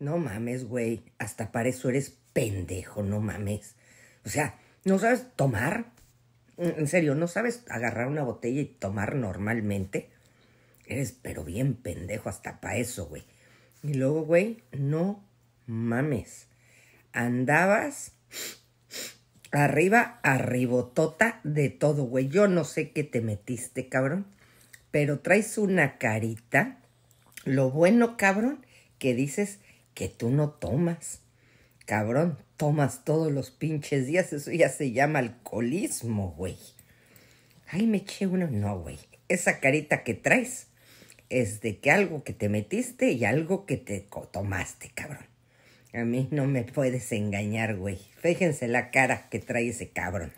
No mames, güey. Hasta para eso eres pendejo, no mames. O sea, ¿no sabes tomar? En serio, ¿no sabes agarrar una botella y tomar normalmente? Eres pero bien pendejo hasta para eso, güey. Y luego, güey, no mames. Andabas arriba, arribotota de todo, güey. Yo no sé qué te metiste, cabrón. Pero traes una carita. Lo bueno, cabrón, que dices que tú no tomas. Cabrón, tomas todos los pinches días, eso ya se llama alcoholismo, güey. Ay, me eché uno, no, güey. Esa carita que traes es de que algo que te metiste y algo que te tomaste, cabrón. A mí no me puedes engañar, güey. Fíjense la cara que trae ese cabrón.